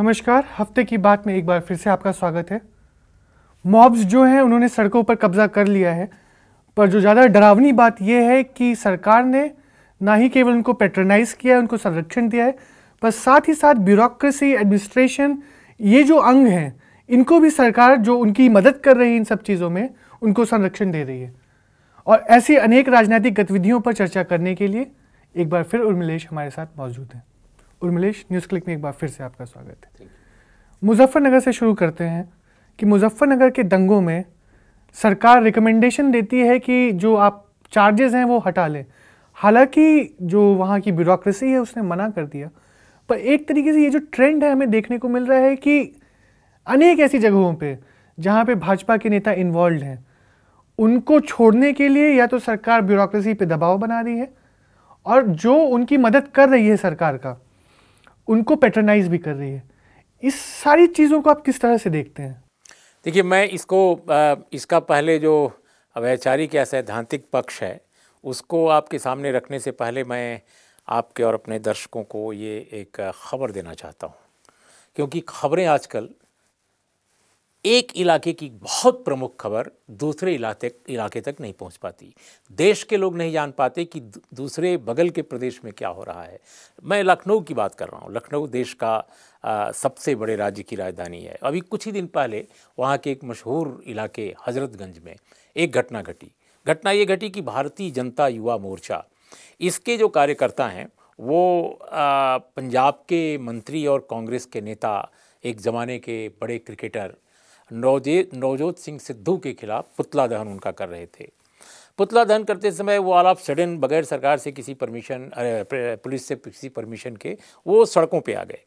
नमस्कार हफ्ते की बात में एक बार फिर से आपका स्वागत है मॉब्स जो हैं उन्होंने सड़कों पर कब्जा कर लिया है पर जो ज़्यादा डरावनी बात यह है कि सरकार ने ना ही केवल उनको पेट्रनाइज किया है उनको संरक्षण दिया है पर साथ ही साथ ब्यूरोक्रेसी एडमिनिस्ट्रेशन ये जो अंग हैं इनको भी सरकार जो उनकी मदद कर रही है इन सब चीज़ों में उनको संरक्षण दे रही है और ऐसी अनेक राजनीतिक गतिविधियों पर चर्चा करने के लिए एक बार फिर उर्मिलेश हमारे साथ मौजूद हैं उर्मिलेश न्यूज़ क्लिक में एक बार फिर से आपका स्वागत है मुजफ्फरनगर से शुरू करते हैं कि मुजफ्फरनगर के दंगों में सरकार रिकमेंडेशन देती है कि जो आप चार्जेस हैं वो हटा लें हालांकि जो वहाँ की ब्यूरोक्रेसी है उसने मना कर दिया पर एक तरीके से ये जो ट्रेंड है हमें देखने को मिल रहा है कि अनेक ऐसी जगहों पे जहाँ पे भाजपा के नेता इन्वॉल्व हैं उनको छोड़ने के लिए या तो सरकार ब्यूरोक्रेसी पे दबाव बना रही है और जो उनकी मदद कर रही है सरकार का उनको पैटर्नाइज भी कर रही है इस सारी चीज़ों को आप किस तरह से देखते हैं देखिए मैं इसको इसका पहले जो वैचारिक या सैद्धांतिक पक्ष है उसको आपके सामने रखने से पहले मैं आपके और अपने दर्शकों को ये एक ख़बर देना चाहता हूँ क्योंकि खबरें आजकल एक इलाके की बहुत प्रमुख खबर दूसरे इलाके इलाके तक नहीं पहुंच पाती देश के लोग नहीं जान पाते कि दूसरे बगल के प्रदेश में क्या हो रहा है मैं लखनऊ की बात कर रहा हूँ लखनऊ देश का आ, सबसे बड़े राज्य की राजधानी है अभी कुछ ही दिन पहले वहाँ के एक मशहूर इलाके हजरतगंज में एक घटना घटी घटना ये घटी कि भारतीय जनता युवा मोर्चा इसके जो कार्यकर्ता हैं वो आ, पंजाब के मंत्री और कांग्रेस के नेता एक ज़माने के बड़े क्रिकेटर नवजे नवजोत सिंह सिद्धू के खिलाफ पुतला दहन उनका कर रहे थे पुतला दहन करते समय वो ऑल ऑफ सडन बगैर सरकार से किसी परमिशन पुलिस से किसी परमिशन के वो सड़कों पे आ गए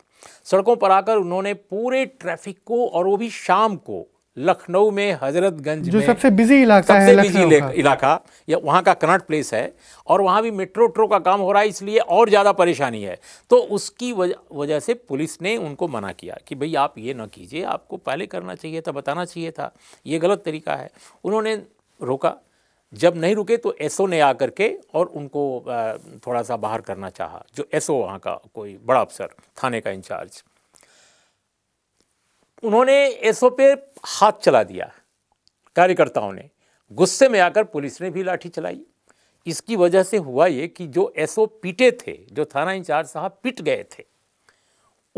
सड़कों पर आकर उन्होंने पूरे ट्रैफिक को और वो भी शाम को लखनऊ में हजरतगंज जो में सबसे बिजी इलाका सबसे है बिजी इलाका या वहाँ का कनाट प्लेस है और वहाँ भी मेट्रो ट्रो का काम हो रहा है इसलिए और ज़्यादा परेशानी है तो उसकी वजह से पुलिस ने उनको मना किया कि भाई आप ये ना कीजिए आपको पहले करना चाहिए था बताना चाहिए था ये गलत तरीका है उन्होंने रोका जब नहीं रुके तो एसओ ने आकर के और उनको थोड़ा सा बाहर करना चाहा जो एसओ वहाँ का कोई बड़ा अफसर थाने का इंचार्ज उन्होंने एसओ पे हाथ चला दिया कार्यकर्ताओं ने गुस्से में आकर पुलिस ने भी लाठी चलाई इसकी वजह से हुआ ये कि जो एसओ पीटे थे जो थाना इंचार्ज साहब पिट गए थे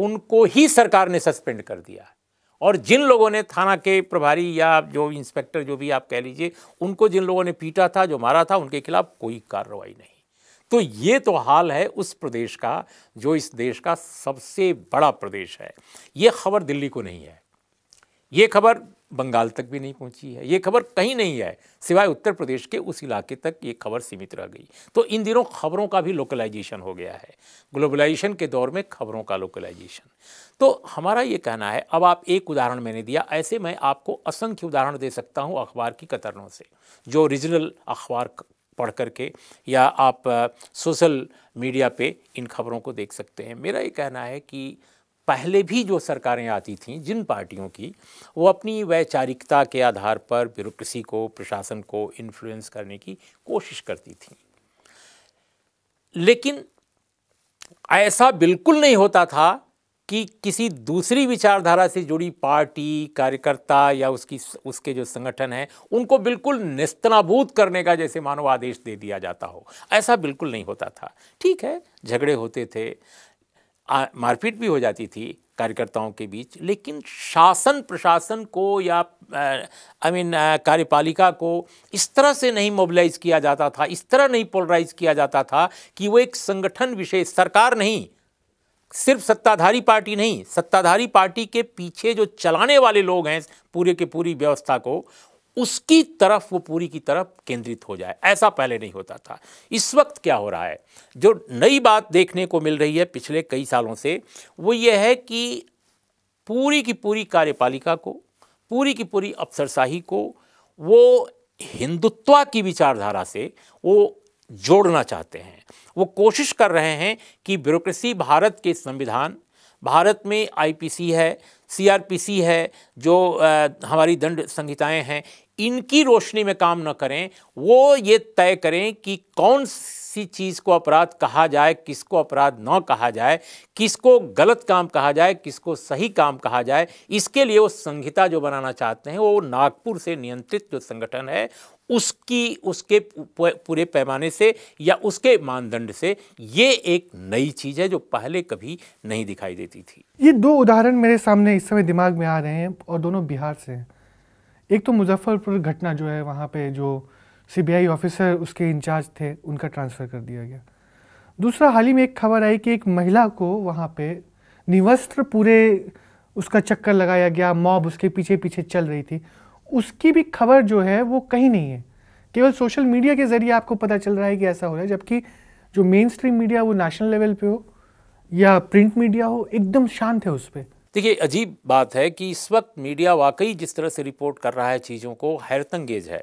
उनको ही सरकार ने सस्पेंड कर दिया और जिन लोगों ने थाना के प्रभारी या जो इंस्पेक्टर जो भी आप कह लीजिए उनको जिन लोगों ने पीटा था जो मारा था उनके खिलाफ कोई कार्रवाई नहीं तो ये तो हाल है उस प्रदेश का जो इस देश का सबसे बड़ा प्रदेश है ये खबर दिल्ली को नहीं है ये खबर बंगाल तक भी नहीं पहुंची है ये खबर कहीं नहीं है सिवाय उत्तर प्रदेश के उस इलाके तक ये खबर सीमित रह गई तो इन दिनों खबरों का भी लोकलाइजेशन हो गया है ग्लोबलाइजेशन के दौर में खबरों का लोकलाइजेशन तो हमारा ये कहना है अब आप एक उदाहरण मैंने दिया ऐसे मैं आपको असंख्य उदाहरण दे सकता हूँ अखबार की कतरनों से जो रीजनल अखबार पढ़ करके या आप सोशल मीडिया पे इन खबरों को देख सकते हैं मेरा ये कहना है कि पहले भी जो सरकारें आती थीं जिन पार्टियों की वो अपनी वैचारिकता के आधार पर ब्यूरोक्रेसी को प्रशासन को इन्फ्लुएंस करने की कोशिश करती थीं लेकिन ऐसा बिल्कुल नहीं होता था कि किसी दूसरी विचारधारा से जुड़ी पार्टी कार्यकर्ता या उसकी उसके जो संगठन हैं उनको बिल्कुल निस्तनाबूत करने का जैसे मानो आदेश दे दिया जाता हो ऐसा बिल्कुल नहीं होता था ठीक है झगड़े होते थे मारपीट भी हो जाती थी कार्यकर्ताओं के बीच लेकिन शासन प्रशासन को या आई मीन कार्यपालिका को इस तरह से नहीं मोबिलाइज किया जाता था इस तरह नहीं पोलराइज किया जाता था कि वो एक संगठन विशेष सरकार नहीं सिर्फ सत्ताधारी पार्टी नहीं सत्ताधारी पार्टी के पीछे जो चलाने वाले लोग हैं पूरे के पूरी व्यवस्था को उसकी तरफ वो पूरी की तरफ केंद्रित हो जाए ऐसा पहले नहीं होता था इस वक्त क्या हो रहा है जो नई बात देखने को मिल रही है पिछले कई सालों से वो ये है कि पूरी की पूरी कार्यपालिका को पूरी की पूरी अफसरशाही को वो हिंदुत्वा की विचारधारा से वो जोड़ना चाहते हैं वो कोशिश कर रहे हैं कि ब्यूरोक्रेसी भारत के संविधान भारत में आईपीसी है सीआरपीसी है जो आ, हमारी दंड संहिताएं हैं इनकी रोशनी में काम न करें वो ये तय करें कि कौन सी चीज़ को अपराध कहा जाए किसको अपराध न कहा जाए किसको गलत काम कहा जाए किसको सही काम कहा जाए इसके लिए वो संहिता जो बनाना चाहते हैं वो नागपुर से नियंत्रित जो संगठन है उसकी उसके पूरे पैमाने से या उसके मानदंड से ये एक नई चीज़ है जो पहले कभी नहीं दिखाई देती थी ये दो उदाहरण मेरे सामने इस समय दिमाग में आ रहे हैं और दोनों बिहार से हैं एक तो मुजफ्फरपुर घटना जो है वहाँ पे जो सीबीआई ऑफिसर उसके इंचार्ज थे उनका ट्रांसफ़र कर दिया गया दूसरा हाल ही में एक खबर आई कि एक महिला को वहाँ पे निवस्त्र पूरे उसका चक्कर लगाया गया मॉब उसके पीछे पीछे चल रही थी उसकी भी खबर जो है वो कहीं नहीं है केवल सोशल मीडिया के ज़रिए आपको पता चल रहा है कि ऐसा हो रहा है जबकि जो मेन स्ट्रीम मीडिया वो नेशनल लेवल पे हो या प्रिंट मीडिया हो एकदम शांत है उस पर देखिए अजीब बात है कि इस वक्त मीडिया वाकई जिस तरह से रिपोर्ट कर रहा है चीज़ों को हैरतंगेज है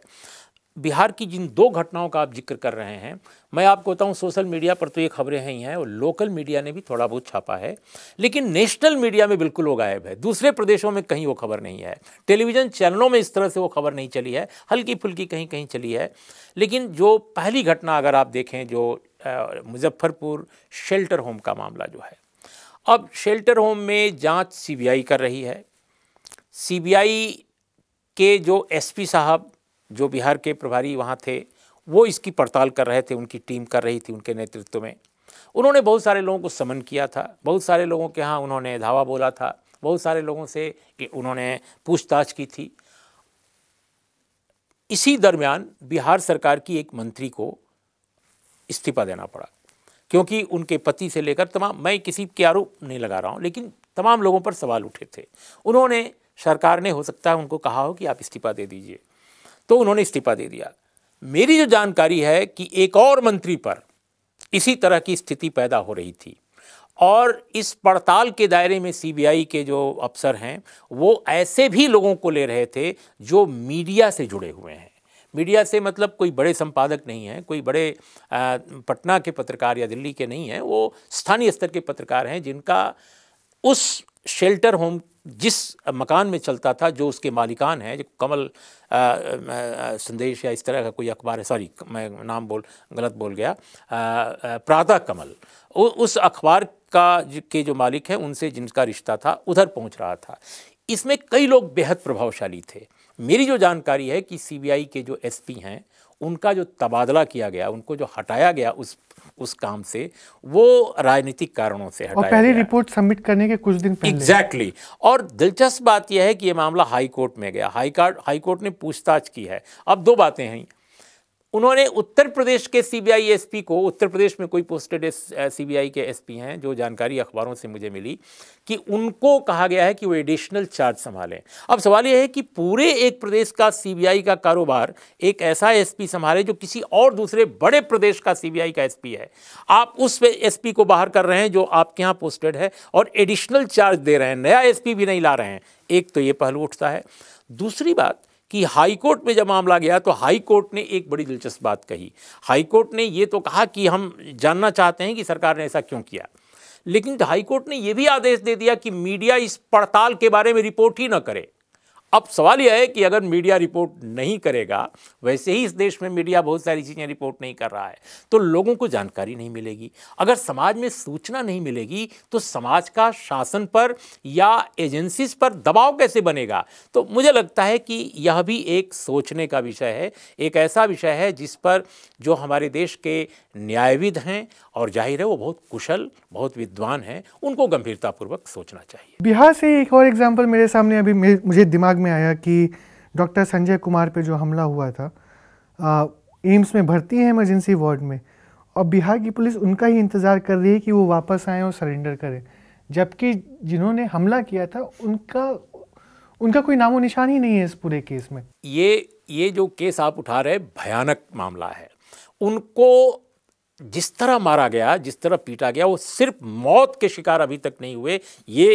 बिहार की जिन दो घटनाओं का आप जिक्र कर रहे हैं मैं आपको बताऊं सोशल मीडिया पर तो ये खबरें हैं ही हैं और लोकल मीडिया ने भी थोड़ा बहुत छापा है लेकिन नेशनल मीडिया में बिल्कुल वो गायब है दूसरे प्रदेशों में कहीं वो खबर नहीं है टेलीविज़न चैनलों में इस तरह से वो खबर नहीं चली है हल्की फुल्की कहीं कहीं चली है लेकिन जो पहली घटना अगर आप देखें जो मुजफ्फरपुर शेल्टर होम का मामला जो है अब शेल्टर होम में जाँच सी कर रही है सी के जो एस साहब जो बिहार के प्रभारी वहाँ थे वो इसकी पड़ताल कर रहे थे उनकी टीम कर रही थी उनके नेतृत्व में उन्होंने बहुत सारे लोगों को समन किया था बहुत सारे लोगों के यहाँ उन्होंने धावा बोला था बहुत सारे लोगों से उन्होंने पूछताछ की थी इसी दरमियान बिहार सरकार की एक मंत्री को इस्तीफा देना पड़ा क्योंकि उनके पति से लेकर तमाम मैं किसी के आरोप नहीं लगा रहा हूँ लेकिन तमाम लोगों पर सवाल उठे थे उन्होंने सरकार ने हो सकता है उनको कहा हो कि आप इस्तीफा दे दीजिए तो उन्होंने इस्तीफा दे दिया मेरी जो जानकारी है कि एक और मंत्री पर इसी तरह की स्थिति पैदा हो रही थी और इस पड़ताल के दायरे में सीबीआई के जो अफसर हैं वो ऐसे भी लोगों को ले रहे थे जो मीडिया से जुड़े हुए हैं मीडिया से मतलब कोई बड़े संपादक नहीं हैं कोई बड़े पटना के पत्रकार या दिल्ली के नहीं हैं वो स्थानीय स्तर के पत्रकार हैं जिनका उस शेल्टर होम जिस मकान में चलता था जो उसके मालिकान हैं जो कमल आ, आ, संदेश या इस तरह का कोई अखबार है सॉरी मैं नाम बोल गलत बोल गया प्रातः कमल उ, उस अखबार का ज, के जो मालिक हैं उनसे जिनका रिश्ता था उधर पहुंच रहा था इसमें कई लोग बेहद प्रभावशाली थे मेरी जो जानकारी है कि सीबीआई के जो एसपी हैं उनका जो तबादला किया गया उनको जो हटाया गया उस उस काम से वो राजनीतिक कारणों से हटाया और पहली रिपोर्ट सबमिट करने के कुछ दिन पहले एग्जैक्टली exactly. और दिलचस्प बात यह है कि ये मामला हाई कोर्ट में गया हाई कोर्ट हाई कोर्ट ने पूछताछ की है अब दो बातें हैं उन्होंने उत्तर प्रदेश के सीबीआई एसपी को उत्तर प्रदेश में कोई पोस्टेड सीबीआई के एसपी हैं जो जानकारी अखबारों से मुझे मिली कि उनको कहा गया है कि वो एडिशनल चार्ज संभालें अब सवाल यह है कि पूरे एक प्रदेश का सीबीआई का कारोबार एक ऐसा एसपी संभाले जो किसी और दूसरे बड़े प्रदेश का सीबीआई का एसपी है आप उस एसपी को बाहर कर रहे हैं जो आपके यहाँ पोस्टेड है और एडिशनल चार्ज दे रहे हैं नया एसपी भी नहीं ला रहे हैं एक तो ये पहलू उठता है दूसरी बात कि हाई कोर्ट में जब मामला गया तो हाई कोर्ट ने एक बड़ी दिलचस्प बात कही हाई कोर्ट ने ये तो कहा कि हम जानना चाहते हैं कि सरकार ने ऐसा क्यों किया लेकिन हाई कोर्ट ने यह भी आदेश दे दिया कि मीडिया इस पड़ताल के बारे में रिपोर्ट ही ना करे अब सवाल यह है कि अगर मीडिया रिपोर्ट नहीं करेगा वैसे ही इस देश में मीडिया बहुत सारी चीज़ें रिपोर्ट नहीं कर रहा है तो लोगों को जानकारी नहीं मिलेगी अगर समाज में सूचना नहीं मिलेगी तो समाज का शासन पर या एजेंसीज पर दबाव कैसे बनेगा तो मुझे लगता है कि यह भी एक सोचने का विषय है एक ऐसा विषय है जिस पर जो हमारे देश के न्यायविद हैं और जाहिर है वो बहुत कुशल बहुत विद्वान हैं उनको गंभीरतापूर्वक सोचना चाहिए बिहार से एक और एग्जाम्पल मेरे सामने अभी मुझे दिमाग में आया कि डॉक्टर संजय कुमार पे जो हमला हुआ था एम्स में भर्ती है इमरजेंसी वार्ड में और बिहार की पुलिस उनका ही इंतज़ार कर रही है कि वो वापस आएँ और सरेंडर करें जबकि जिन्होंने हमला किया था उनका उनका कोई नामो निशान ही नहीं है इस पूरे केस में ये ये जो केस आप उठा रहे भयानक मामला है उनको जिस तरह मारा गया जिस तरह पीटा गया वो सिर्फ मौत के शिकार अभी तक नहीं हुए ये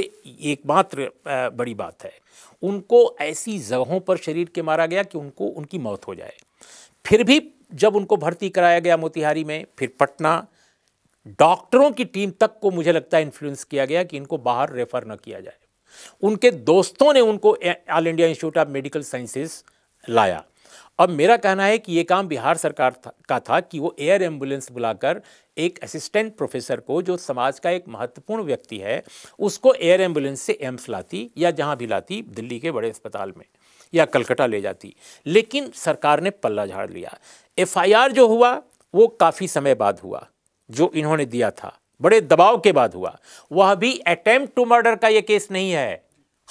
एकमात्र बड़ी बात है उनको ऐसी जगहों पर शरीर के मारा गया कि उनको उनकी मौत हो जाए फिर भी जब उनको भर्ती कराया गया मोतिहारी में फिर पटना डॉक्टरों की टीम तक को मुझे लगता है इन्फ्लुएंस किया गया कि इनको बाहर रेफर न किया जाए उनके दोस्तों ने उनको All India Institute of Medical Sciences लाया अब मेरा कहना है कि ये काम बिहार सरकार था, का था कि वो एयर एम्बुलेंस बुलाकर एक असिस्टेंट प्रोफेसर को जो समाज का एक महत्वपूर्ण व्यक्ति है उसको एयर एम्बुलेंस से एम्स लाती या जहाँ भी लाती दिल्ली के बड़े अस्पताल में या कलकत्ता ले जाती लेकिन सरकार ने पल्ला झाड़ लिया एफ जो हुआ वो काफ़ी समय बाद हुआ जो इन्होंने दिया था बड़े दबाव के बाद हुआ वह भी अटैम्प्ट टू मर्डर का ये केस नहीं है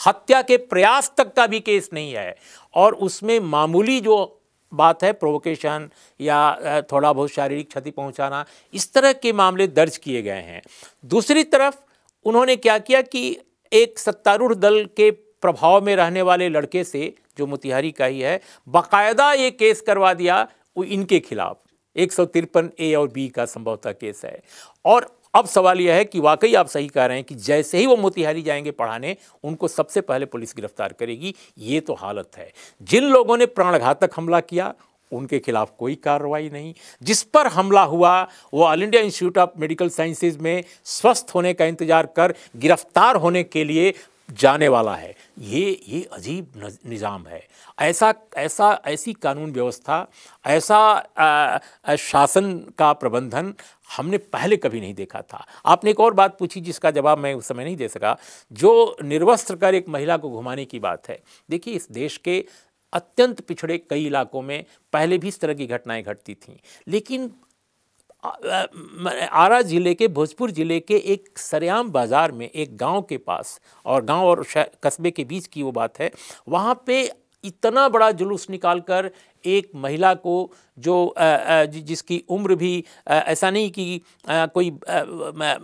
हत्या के प्रयास तक का भी केस नहीं है और उसमें मामूली जो बात है प्रोवोकेशन या थोड़ा बहुत शारीरिक क्षति पहुंचाना इस तरह के मामले दर्ज किए गए हैं दूसरी तरफ उन्होंने क्या किया कि एक सत्तारूढ़ दल के प्रभाव में रहने वाले लड़के से जो मोतिहारी का ही है बाकायदा ये केस करवा दिया वो इनके खिलाफ एक सौ तिरपन ए और बी का संभवतः केस है और अब सवाल यह है कि वाकई आप सही कह रहे हैं कि जैसे ही वो मोतिहारी जाएंगे पढ़ाने उनको सबसे पहले पुलिस गिरफ्तार करेगी ये तो हालत है जिन लोगों ने प्राणघातक हमला किया उनके खिलाफ कोई कार्रवाई नहीं जिस पर हमला हुआ वो All India Institute of Medical Sciences में स्वस्थ होने का इंतजार कर गिरफ्तार होने के लिए जाने वाला है ये ये अजीब निज़ाम है ऐसा ऐसा ऐसी कानून व्यवस्था ऐसा आ, शासन का प्रबंधन हमने पहले कभी नहीं देखा था आपने एक और बात पूछी जिसका जवाब मैं उस समय नहीं दे सका जो निर्वस्त्र कर एक महिला को घुमाने की बात है देखिए इस देश के अत्यंत पिछड़े कई इलाकों में पहले भी इस तरह की घटनाएं घटती थीं लेकिन आरा ज़िले के भोजपुर ज़िले के एक सरेआम बाज़ार में एक गांव के पास और गांव और कस्बे के बीच की वो बात है वहाँ पे इतना बड़ा जुलूस निकाल कर एक महिला को जो जिसकी उम्र भी ऐसा नहीं कि कोई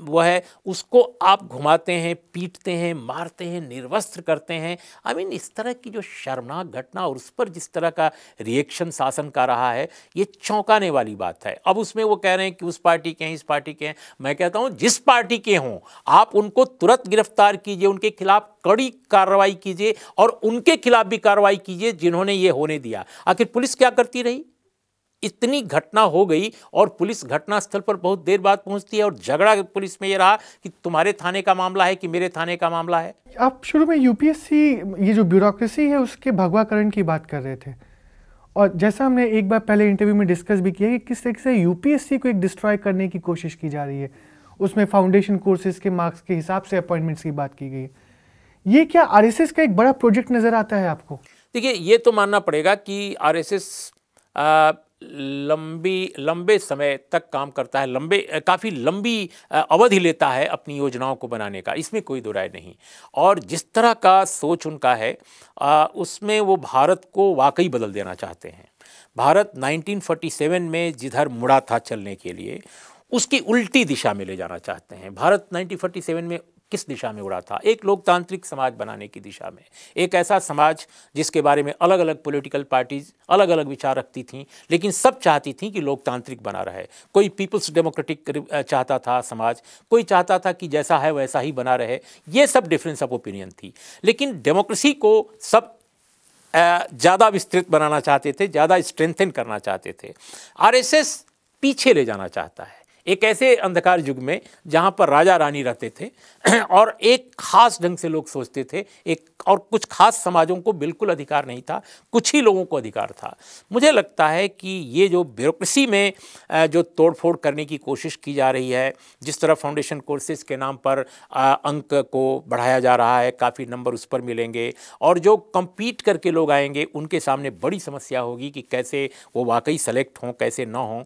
वो है उसको आप घुमाते हैं पीटते हैं मारते हैं निर्वस्त्र करते हैं आई I मीन mean, इस तरह की जो शर्मनाक घटना और उस पर जिस तरह का रिएक्शन शासन का रहा है ये चौंकाने वाली बात है अब उसमें वो कह रहे हैं कि उस पार्टी के हैं इस पार्टी के हैं मैं कहता हूँ जिस पार्टी के हों आप उनको तुरंत गिरफ्तार कीजिए उनके खिलाफ कड़ी कार्रवाई कीजिए और उनके खिलाफ भी कार्रवाई कीजिए जिन्होंने ये होने दिया आखिर पुलिस पुलिस क्या करती रही इतनी घटना हो गई और पुलिस घटनास्थल पर बहुत देर बाद पहुंचती है और झगड़ा पुलिस में ये रहा कि तुम्हारे थाने का मामला है कि मेरे थाने का मामला है आप शुरू में यूपीएससी ये जो ब्यूरोक्रेसी है उसके भगवाकरण की बात कर रहे थे और जैसा हमने एक बार पहले इंटरव्यू में डिस्कस भी किया कि किस तरीके से यूपीएससी को एक डिस्ट्रॉय करने की कोशिश की जा रही है उसमें फाउंडेशन कोर्सेज के मार्क्स के हिसाब से अपॉइंटमेंट्स की बात की गई ये क्या आर का एक बड़ा प्रोजेक्ट नज़र आता है आपको देखिए ये तो मानना पड़ेगा कि आरएसएस लंबी लंबे समय तक काम करता है लंबे काफ़ी लंबी अवधि लेता है अपनी योजनाओं को बनाने का इसमें कोई दो राय नहीं और जिस तरह का सोच उनका है आ, उसमें वो भारत को वाकई बदल देना चाहते हैं भारत 1947 में जिधर मुड़ा था चलने के लिए उसकी उल्टी दिशा में ले जाना चाहते हैं भारत 1947 में किस दिशा में उड़ा था एक लोकतांत्रिक समाज बनाने की दिशा में एक ऐसा समाज जिसके बारे में अलग अलग पॉलिटिकल पार्टीज अलग अलग विचार रखती थीं लेकिन सब चाहती थीं कि लोकतांत्रिक बना रहे कोई पीपल्स डेमोक्रेटिक चाहता था समाज कोई चाहता था कि जैसा है वैसा ही बना रहे ये सब डिफरेंस ऑफ ओपिनियन थी लेकिन डेमोक्रेसी को सब ज़्यादा विस्तृत बनाना चाहते थे ज़्यादा स्ट्रेंथन करना चाहते थे आर पीछे ले जाना चाहता है एक ऐसे अंधकार युग में जहाँ पर राजा रानी रहते थे और एक खास ढंग से लोग सोचते थे एक और कुछ खास समाजों को बिल्कुल अधिकार नहीं था कुछ ही लोगों को अधिकार था मुझे लगता है कि ये जो ब्यूरोसी में जो तोड़फोड़ करने की कोशिश की जा रही है जिस तरह फाउंडेशन कोर्सेज के नाम पर अंक को बढ़ाया जा रहा है काफ़ी नंबर उस पर मिलेंगे और जो कम्पीट करके लोग आएंगे उनके सामने बड़ी समस्या होगी कि कैसे वो वाकई सेलेक्ट हों कैसे ना हों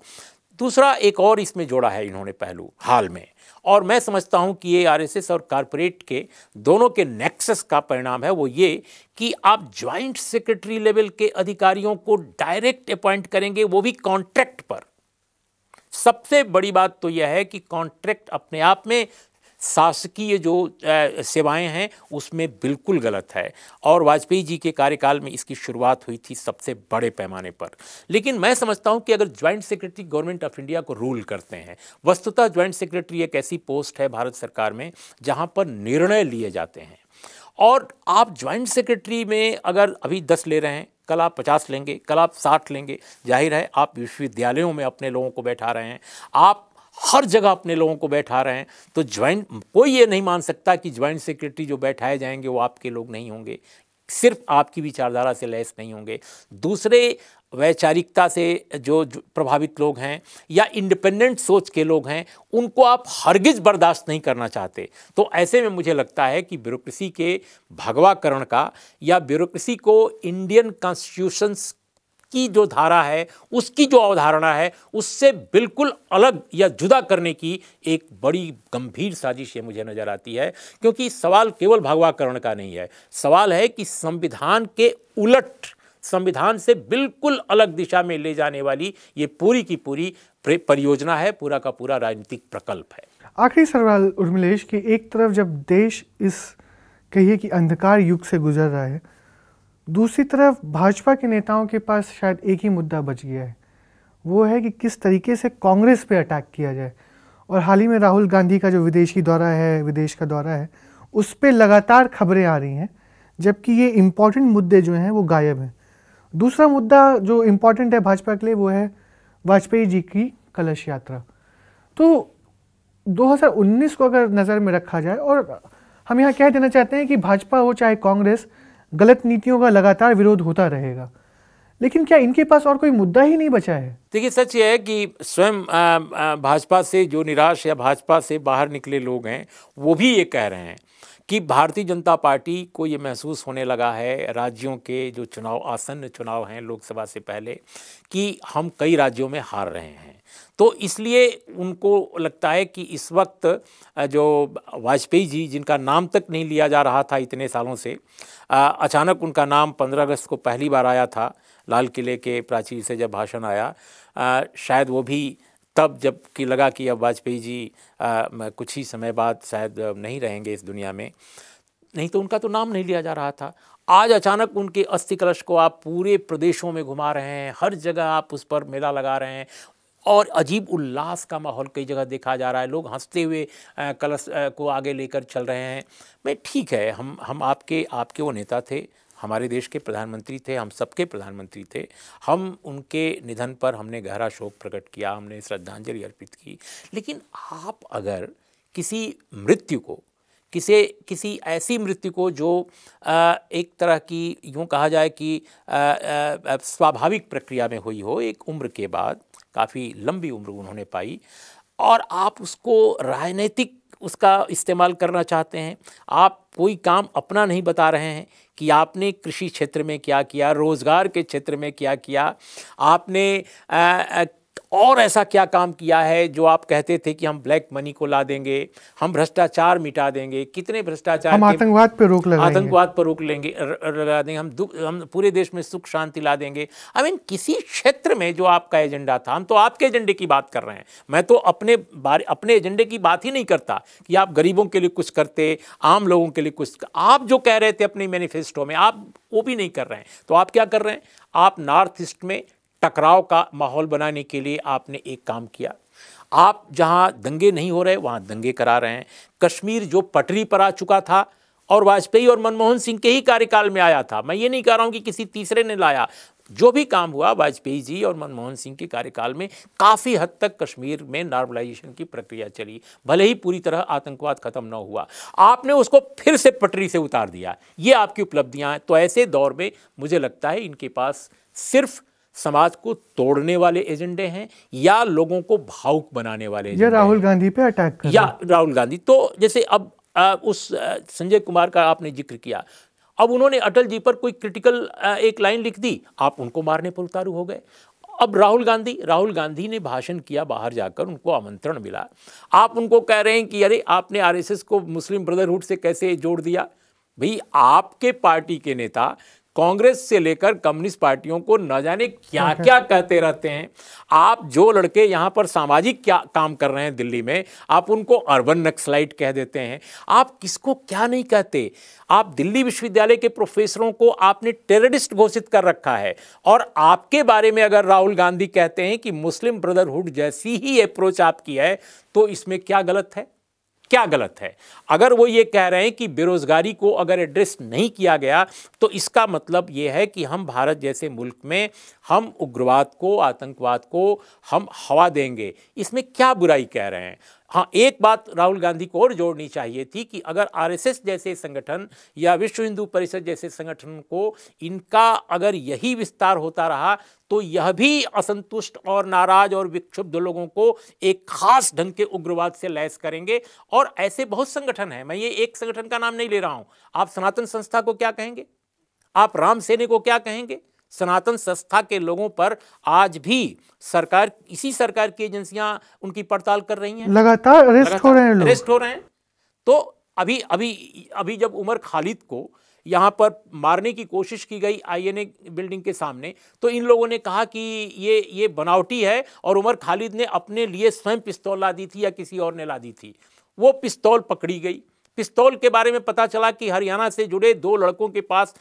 दूसरा एक और इसमें जोड़ा है इन्होंने पहलू हाल में और मैं समझता हूं कि ये आरएसएस और कारपोरेट के दोनों के नेक्सस का परिणाम है वो ये कि आप ज्वाइंट सेक्रेटरी लेवल के अधिकारियों को डायरेक्ट अपॉइंट करेंगे वो भी कॉन्ट्रैक्ट पर सबसे बड़ी बात तो यह है कि कॉन्ट्रैक्ट अपने आप में शासकीय जो सेवाएं हैं उसमें बिल्कुल गलत है और वाजपेयी जी के कार्यकाल में इसकी शुरुआत हुई थी सबसे बड़े पैमाने पर लेकिन मैं समझता हूं कि अगर joint secretary government of India को रूल करते हैं वस्तुतः ज्वाइंट सेक्रेटरी एक ऐसी पोस्ट है भारत सरकार में जहां पर निर्णय लिए जाते हैं और आप ज्वाइंट सेक्रेटरी में अगर अभी दस ले रहे हैं कल आप पचास लेंगे कल आप साठ लेंगे जाहिर है आप विश्वविद्यालयों में अपने लोगों को बैठा रहे हैं आप हर जगह अपने लोगों को बैठा रहे हैं तो ज्वाइंट कोई ये नहीं मान सकता कि ज्वाइंट सेक्रेटरी जो बैठाए जाएंगे वो आपके लोग नहीं होंगे सिर्फ आपकी विचारधारा से लैस नहीं होंगे दूसरे वैचारिकता से जो प्रभावित लोग हैं या इंडिपेंडेंट सोच के लोग हैं उनको आप हरगिज बर्दाश्त नहीं करना चाहते तो ऐसे में मुझे लगता है कि ब्यूरोक्रेसी के भगवाकरण का या ब्यूरोक्रेसी को इंडियन कॉन्स्टिट्यूशंस की जो धारा है उसकी जो अवधारणा है उससे बिल्कुल अलग या जुदा करने की एक बड़ी गंभीर साजिश ये मुझे नज़र आती है क्योंकि सवाल केवल भगवाकरण का नहीं है सवाल है कि संविधान के उलट संविधान से बिल्कुल अलग दिशा में ले जाने वाली ये पूरी की पूरी परियोजना है पूरा का पूरा राजनीतिक प्रकल्प है आखिरी सवाल उर्मिलेश कि एक तरफ जब देश इस कहिए कि अंधकार युग से गुजर रहा है दूसरी तरफ भाजपा के नेताओं के पास शायद एक ही मुद्दा बच गया है वो है कि किस तरीके से कांग्रेस पे अटैक किया जाए और हाल ही में राहुल गांधी का जो विदेशी दौरा है विदेश का दौरा है उस पर लगातार खबरें आ रही हैं जबकि ये इम्पॉर्टेंट मुद्दे जो हैं वो गायब हैं दूसरा मुद्दा जो इम्पॉर्टेंट है भाजपा के लिए वो है वाजपेयी जी की कलश यात्रा तो 2019 को अगर नज़र में रखा जाए और हम यहाँ कह देना चाहते हैं कि भाजपा हो चाहे कांग्रेस गलत नीतियों का लगातार विरोध होता रहेगा लेकिन क्या इनके पास और कोई मुद्दा ही नहीं बचा है देखिए सच ये है कि स्वयं भाजपा से जो निराश या भाजपा से बाहर निकले लोग हैं वो भी ये कह रहे हैं कि भारतीय जनता पार्टी को ये महसूस होने लगा है राज्यों के जो चुनाव आसन्न चुनाव हैं लोकसभा से पहले कि हम कई राज्यों में हार रहे हैं तो इसलिए उनको लगता है कि इस वक्त जो वाजपेयी जी जिनका नाम तक नहीं लिया जा रहा था इतने सालों से अचानक उनका नाम 15 अगस्त को पहली बार आया था लाल किले के प्राचीर से जब भाषण आया शायद वो भी तब जब कि लगा कि अब वाजपेयी जी कुछ ही समय बाद शायद नहीं रहेंगे इस दुनिया में नहीं तो उनका तो नाम नहीं लिया जा रहा था आज अचानक उनके अस्थि कलश को आप पूरे प्रदेशों में घुमा रहे हैं हर जगह आप उस पर मेला लगा रहे हैं और अजीब उल्लास का माहौल कई जगह देखा जा रहा है लोग हंसते हुए कलश को आगे लेकर चल रहे हैं मैं ठीक है हम हम आपके आपके वो नेता थे हमारे देश के प्रधानमंत्री थे हम सबके प्रधानमंत्री थे हम उनके निधन पर हमने गहरा शोक प्रकट किया हमने श्रद्धांजलि अर्पित की लेकिन आप अगर किसी मृत्यु को किसी किसी ऐसी मृत्यु को जो एक तरह की यूँ कहा जाए कि स्वाभाविक प्रक्रिया में हुई हो एक उम्र के बाद काफ़ी लंबी उम्र उन्होंने पाई और आप उसको राजनीतिक उसका इस्तेमाल करना चाहते हैं आप कोई काम अपना नहीं बता रहे हैं कि आपने कृषि क्षेत्र में क्या किया रोज़गार के क्षेत्र में क्या किया आपने आ, आ, और ऐसा क्या काम किया है जो आप कहते थे कि हम ब्लैक मनी को ला देंगे हम भ्रष्टाचार मिटा देंगे कितने भ्रष्टाचार आतंकवाद पर रोक लगा आतंकवाद पर रोक लेंगे लगा देंगे हम दुख हम पूरे देश में सुख शांति ला देंगे आई मीन किसी क्षेत्र में जो आपका एजेंडा था हम तो आपके एजेंडे की बात कर रहे हैं मैं तो अपने बारे अपने एजेंडे की बात ही नहीं करता कि आप गरीबों के लिए कुछ करते आम लोगों के लिए कुछ आप जो कह रहे थे अपने मैनिफेस्टो में आप वो भी नहीं कर रहे हैं तो आप क्या कर रहे हैं आप नॉर्थ ईस्ट में टकराव का माहौल बनाने के लिए आपने एक काम किया आप जहां दंगे नहीं हो रहे वहां दंगे करा रहे हैं कश्मीर जो पटरी पर आ चुका था और वाजपेयी और मनमोहन सिंह के ही कार्यकाल में आया था मैं ये नहीं कह रहा हूं कि किसी तीसरे ने लाया जो भी काम हुआ वाजपेयी जी और मनमोहन सिंह के कार्यकाल में काफ़ी हद तक कश्मीर में नॉर्मलाइजेशन की प्रक्रिया चली भले ही पूरी तरह आतंकवाद खत्म न हुआ आपने उसको फिर से पटरी से उतार दिया ये आपकी उपलब्धियां हैं तो ऐसे दौर में मुझे लगता है इनके पास सिर्फ समाज को तोड़ने वाले एजेंडे हैं या लोगों को भावुक बनाने वाले या राहुल गांधी पे अटैक या राहुल गांधी तो जैसे अब आ, उस संजय कुमार का आपने जिक्र किया अब उन्होंने अटल जी पर कोई क्रिटिकल एक लाइन लिख दी आप उनको मारने पर उतारू हो गए अब राहुल गांधी राहुल गांधी ने भाषण किया बाहर जाकर उनको आमंत्रण मिला आप उनको कह रहे हैं कि अरे आपने आरएसएस को मुस्लिम ब्रदरहुड से कैसे जोड़ दिया भाई आपके पार्टी के नेता कांग्रेस से लेकर कम्युनिस्ट पार्टियों को न जाने क्या क्या हाँ, हाँ। कहते रहते हैं आप जो लड़के यहाँ पर सामाजिक क्या काम कर रहे हैं दिल्ली में आप उनको अर्बन नक्सलाइट कह देते हैं आप किसको क्या नहीं कहते आप दिल्ली विश्वविद्यालय के प्रोफेसरों को आपने टेररिस्ट घोषित कर रखा है और आपके बारे में अगर राहुल गांधी कहते हैं कि मुस्लिम ब्रदरहुड जैसी ही अप्रोच आपकी है तो इसमें क्या गलत है क्या गलत है अगर वो ये कह रहे हैं कि बेरोज़गारी को अगर एड्रेस नहीं किया गया तो इसका मतलब ये है कि हम भारत जैसे मुल्क में हम उग्रवाद को आतंकवाद को हम हवा देंगे इसमें क्या बुराई कह रहे हैं हाँ एक बात राहुल गांधी को और जोड़नी चाहिए थी कि अगर आरएसएस जैसे संगठन या विश्व हिंदू परिषद जैसे संगठन को इनका अगर यही विस्तार होता रहा तो यह भी असंतुष्ट और नाराज और विक्षुब्ध लोगों को एक खास ढंग के उग्रवाद से लैस करेंगे और ऐसे बहुत संगठन हैं मैं ये एक संगठन का नाम नहीं ले रहा हूँ आप सनातन संस्था को क्या कहेंगे आप राम सेने को क्या कहेंगे सनातन संस्था के लोगों पर आज भी सरकार इसी सरकार की एजेंसियां उनकी पड़ताल कर रही हैं लगातार अरेस्ट हो रहे हैं अरेस्ट हो रहे हैं तो अभी अभी अभी जब उमर खालिद को यहाँ पर मारने की कोशिश की गई आईएनए बिल्डिंग के सामने तो इन लोगों ने कहा कि ये ये बनावटी है और उमर खालिद ने अपने लिए स्वयं पिस्तौल ला दी थी या किसी और ने ला दी थी वो पिस्तौल पकड़ी गई पिस्तौल के बारे में पता चला कि हरियाणा से जुड़े दो लड़कों के पास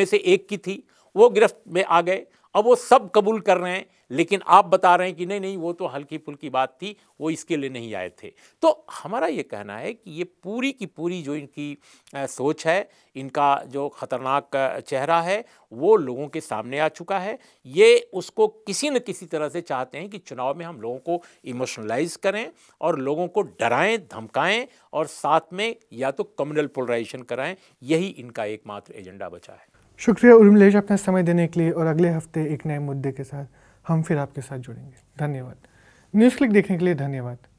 में से एक की थी वो गिरफ्त में आ गए अब वो सब कबूल कर रहे हैं लेकिन आप बता रहे हैं कि नहीं नहीं वो तो हल्की फुल्की बात थी वो इसके लिए नहीं आए थे तो हमारा ये कहना है कि ये पूरी की पूरी जो इनकी सोच है इनका जो ख़तरनाक चेहरा है वो लोगों के सामने आ चुका है ये उसको किसी न किसी तरह से चाहते हैं कि चुनाव में हम लोगों को इमोशनलाइज करें और लोगों को डराएं धमकाएं और साथ में या तो कम्युनल पोलराइजेशन कराएं यही इनका एकमात्र एजेंडा बचा है शुक्रिया उर्मिलेश अपना समय देने के लिए और अगले हफ्ते एक नए मुद्दे के साथ हम फिर आपके साथ जुड़ेंगे धन्यवाद न्यूज़ क्लिक देखने के लिए धन्यवाद